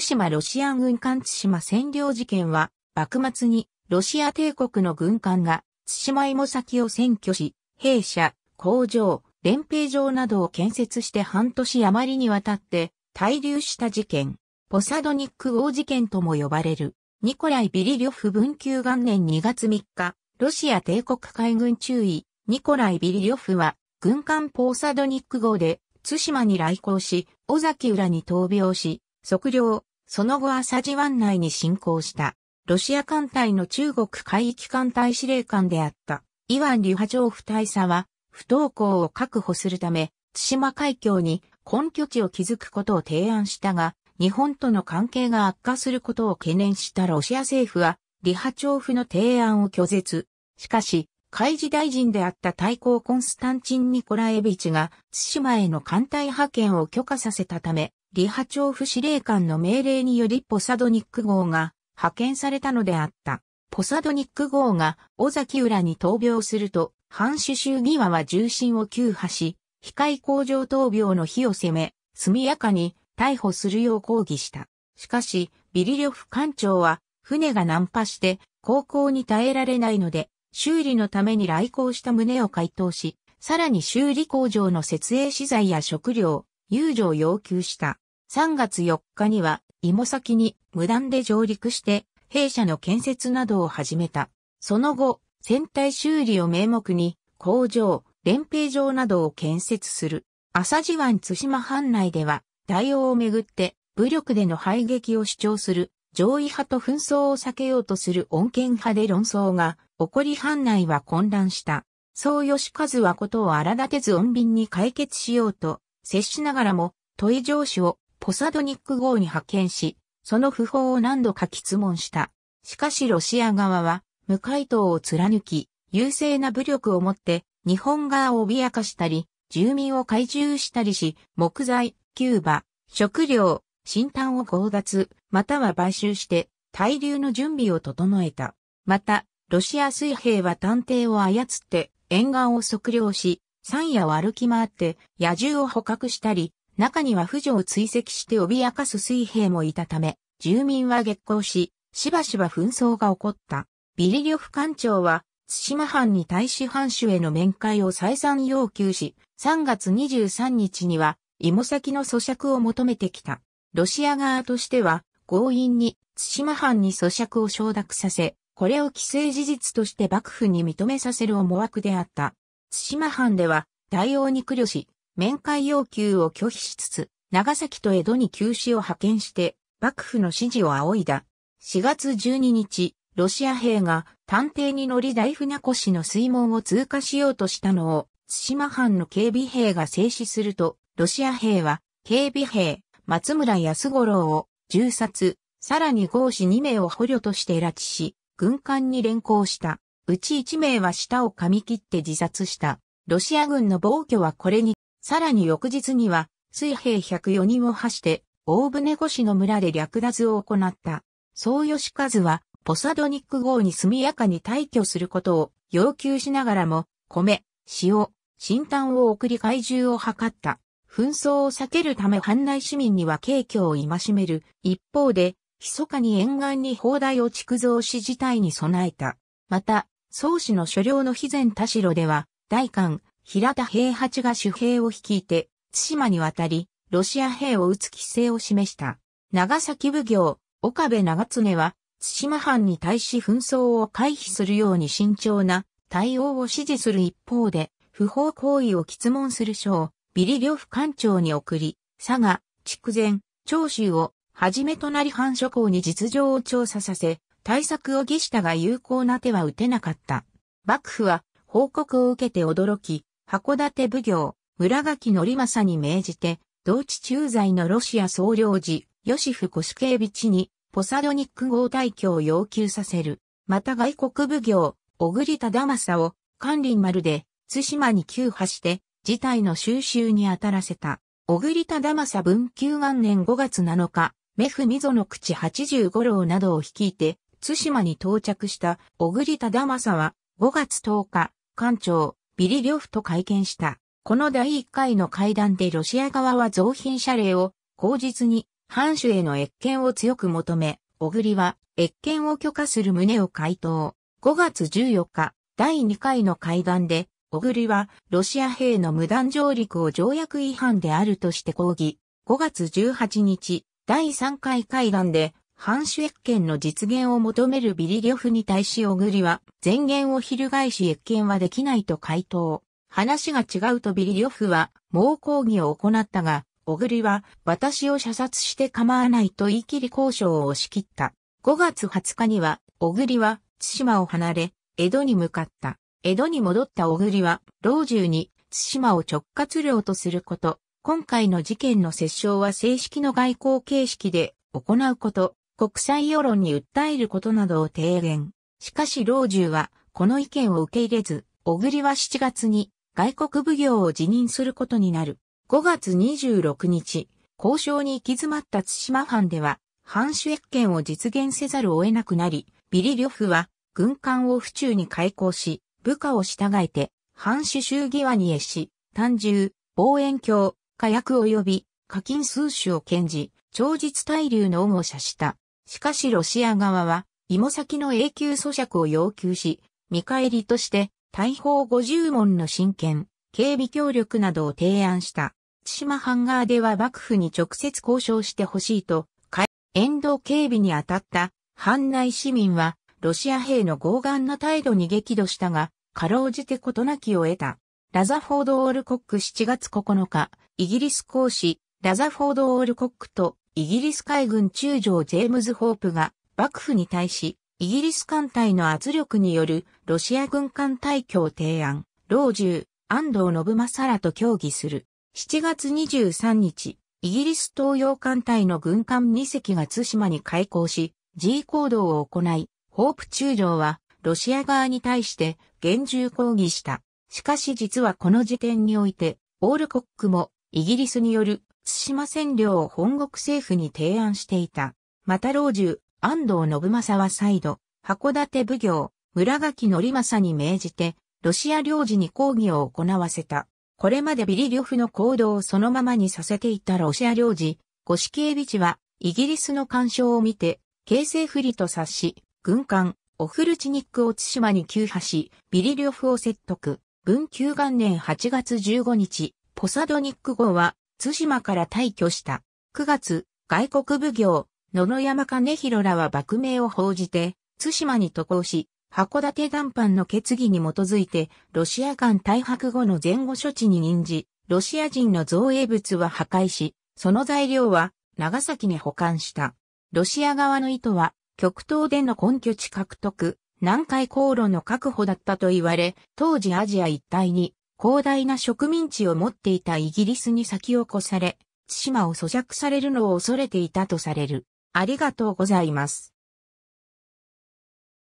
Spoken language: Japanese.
津島ロシア軍艦津島占領事件は、幕末にロシア帝国の軍艦が津島芋先を占拠し、兵舎、工場、連兵場などを建設して半年余りにわたって滞留した事件、ポサドニック王事件とも呼ばれる、ニコライ・ビリリョフ文久元年2月3日、ロシア帝国海軍中尉、ニコライ・ビリリョフは、軍艦ポサドニック号で、津島に来航し、尾崎浦に闘病し、測量、その後朝地湾内に侵攻した、ロシア艦隊の中国海域艦隊司令官であった、イワン・リュハジョーフ大佐は、不登校を確保するため、津島海峡に根拠地を築くことを提案したが、日本との関係が悪化することを懸念したロシア政府は、リハチョフの提案を拒絶。しかし、海事大臣であった対抗コンスタンチン・ニコラエビチが、津島への艦隊派遣を許可させたため、リハチョーフ司令官の命令によりポサドニック号が派遣されたのであった。ポサドニック号が尾崎浦に闘病すると、反主衆際和は重心を急破し、非海工場闘病の火を攻め、速やかに逮捕するよう抗議した。しかし、ビリリョフ艦長は、船が難破して、航行に耐えられないので、修理のために来航した旨を回答し、さらに修理工場の設営資材や食料、遊女を要求した。3月4日には、芋先に無断で上陸して、弊社の建設などを始めた。その後、船体修理を名目に、工場、連兵場などを建設する。浅地湾津島藩内では、大王をめぐって、武力での排撃を主張する、上位派と紛争を避けようとする穏健派で論争が、起こり藩内は混乱した。総義和はことを荒立てず穏便に解決しようと、接しながらも、問い上司をポサドニック号に派遣し、その訃報を何度か質問した。しかしロシア側は、無回答を貫き、優勢な武力を持って、日本側を脅かしたり、住民を懐柔したりし、木材、キューバ、食料、新炭を強奪、または買収して、対流の準備を整えた。また、ロシア水兵は探偵を操って、沿岸を測量し、山野を歩き回って、野獣を捕獲したり、中には婦女を追跡して脅かす水兵もいたため、住民は激高し、しばしば紛争が起こった。ビリリョフ艦長は、津島藩に対し藩主への面会を再三要求し、3月23日には、芋先の咀嚼を求めてきた。ロシア側としては、強引に津島藩に咀嚼を承諾させ、これを既成事実として幕府に認めさせる思惑であった。津島藩では、対応に苦慮し、面会要求を拒否しつつ、長崎と江戸に急死を派遣して、幕府の指示を仰いだ。4月12日、ロシア兵が探偵に乗り大船越の水門を通過しようとしたのを、対馬藩の警備兵が制止すると、ロシア兵は、警備兵、松村安五郎を銃殺、さらに合士2名を捕虜として拉致し、軍艦に連行した。うち1名は舌を噛み切って自殺した。ロシア軍の暴挙はこれにさらに翌日には、水兵104人を発して、大船越しの村で略奪を行った。総吉和は、ポサドニック号に速やかに退去することを要求しながらも、米、塩、新炭を送り怪獣を図った。紛争を避けるため藩内市民には景況を戒める。一方で、密かに沿岸に砲台を築造し事態に備えた。また、宗氏の所領の肥前田代では、大官、平田平八が主兵を率いて、津島に渡り、ロシア兵を打つ規制を示した。長崎奉行、岡部長常は、津島藩に対し紛争を回避するように慎重な対応を指示する一方で、不法行為を質問する省、を、ビリ両府官庁に送り、佐賀、筑前、長州を、はじめとなり藩諸校に実情を調査させ、対策を儀したが有効な手は打てなかった。幕府は報告を受けて驚き、函館奉行、村垣則政に命じて、同地駐在のロシア総領事、ヨシフ・コシケービチに、ポサドニック号退去を要求させる。また外国奉行、小栗忠政を、関林丸で、津島に急破して、事態の収集に当たらせた。小栗忠政文久元年5月7日、メフ溝の口85郎などを率いて、津島に到着した小栗忠政は、5月10日、館長、ビリリョフと会見した。この第1回の会談でロシア側は増品謝礼を口実に藩主への越権を強く求め、小栗は越権を許可する旨を回答。5月14日、第2回の会談で、小栗はロシア兵の無断上陸を条約違反であるとして抗議。5月18日、第3回会談でハ主越権の実現を求めるビリリョフに対し小栗は、前言を翻し越権はできないと回答。話が違うとビリリョフは、猛抗議を行ったが、小栗は、私を射殺して構わないと言い切り交渉を押し切った。5月20日には、小栗は、津島を離れ、江戸に向かった。江戸に戻った小栗は、老中に、津島を直轄領とすること、今回の事件の折衝は正式の外交形式で行うこと、国際世論に訴えることなどを提言。しかし老中はこの意見を受け入れず、小栗は7月に外国奉行を辞任することになる。5月26日、交渉に行き詰まった津島藩では、藩主越権を実現せざるを得なくなり、ビリリョフは軍艦を府中に開港し、部下を従えて、藩主衆議にへし、単銃、望遠鏡、火薬及び課金数種を献じ、長日大流の恩を射した。しかしロシア側は、芋先の永久咀嚼を要求し、見返りとして、大砲50門の進権、警備協力などを提案した。千島ハンガーでは幕府に直接交渉してほしいと、沿道警備に当たった藩内市民は、ロシア兵の傲岸な態度に激怒したが、かろうじて事なきを得た。ラザフォード・オールコック7月9日、イギリス公使、ラザフォード・オールコックとイギリス海軍中将ジェームズ・ホープが幕府に対し、イギリス艦隊の圧力によるロシア軍艦退去を提案、老中、安藤信正らと協議する。7月23日、イギリス東洋艦隊の軍艦2隻が津島に開港し、G 行動を行い、ホープ中将はロシア側に対して厳重抗議した。しかし実はこの時点において、オールコックもイギリスによる津島占領を本国政府に提案していた。また老中、安藤信正は再度、函館奉行、村垣則政に命じて、ロシア領事に抗議を行わせた。これまでビリリョフの行動をそのままにさせていたロシア領事、五シエビチは、イギリスの干渉を見て、形勢不利と察し、軍艦、オフルチニックを津島に急破し、ビリリョフを説得。文久元年8月15日、ポサドニック号は、津島から退去した。9月、外国奉行、野々山兼広らは幕名を報じて、津島に渡航し、函館談判の決議に基づいて、ロシア間大白後の前後処置に任じ、ロシア人の造営物は破壊し、その材料は長崎に保管した。ロシア側の意図は、極東での根拠地獲得、南海航路の確保だったと言われ、当時アジア一帯に広大な植民地を持っていたイギリスに先を越され、対馬を咀嚼されるのを恐れていたとされる。ありがとうございます。